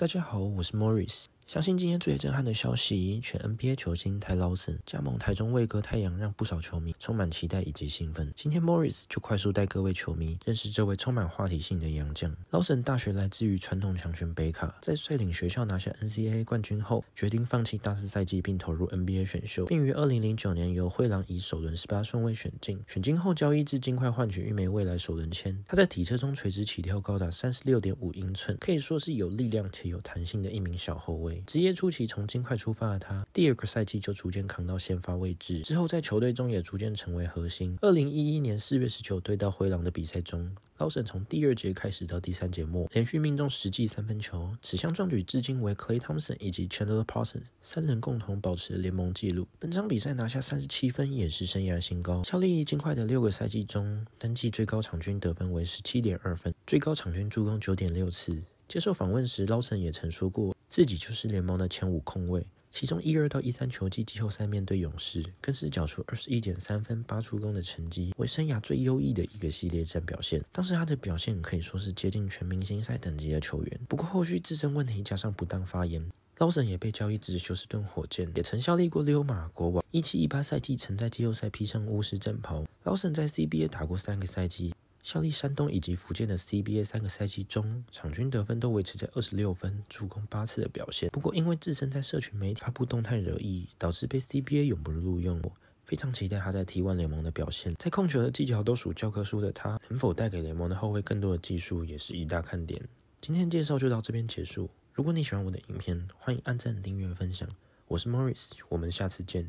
大家好，我是 Morris。相信今天最震撼的消息，全 NBA 球星台劳森加盟台中卫哥太阳，让不少球迷充满期待以及兴奋。今天 Morris 就快速带各位球迷认识这位充满话题性的洋将。劳森大学来自于传统强权北卡，在率领学校拿下 NCAA 冠军后，决定放弃大四赛季，并投入 NBA 选秀，并于二零零九年由灰狼以首轮十八顺位选进。选进后交易至金块，换取一枚未来首轮签。他在体测中垂直起跳高达三十六点五英寸，可以说是有力量且有弹性的一名小后卫。职业初期从金块出发的他，第二个赛季就逐渐扛到先发位置，之后在球队中也逐渐成为核心。二零一一年四月十九对到灰狼的比赛中 l a o s n 从第二节开始到第三节末连续命中十记三分球，此项壮举至今为 Clay Thompson 以及 c h a n d l e r Parsons 三人共同保持的联盟纪录。本场比赛拿下三十七分，也是生涯新高。效力金块的六个赛季中，单季最高场均得分为十七点二分，最高场均助攻九点六次。接受访问时 l a o s n 也曾说过。自己就是联盟的前五控卫，其中一二到一三球季季后赛面对勇士，更是缴出二十一点三分八助攻的成绩，为生涯最优异的一个系列战表现。当时他的表现可以说是接近全明星赛等级的球员。不过后续自身问题加上不当发言，老沈也被交易至休斯顿火箭，也曾效力过溜马国王。一七一八赛季曾在季后赛披上巫师战袍。老沈在 CBA 打过三个赛季。效力山东以及福建的 CBA 三个赛季中，场均得分都维持在二十六分，助攻八次的表现。不过，因为自身在社群媒体发布动态惹议，导致被 CBA 永不录用。我非常期待他在 T1 联盟的表现，在控球的技巧都属教科书的他，能否带给联盟的后卫更多的技术，也是一大看点。今天介绍就到这边结束。如果你喜欢我的影片，欢迎按赞、订阅、分享。我是 Morris，我们下次见。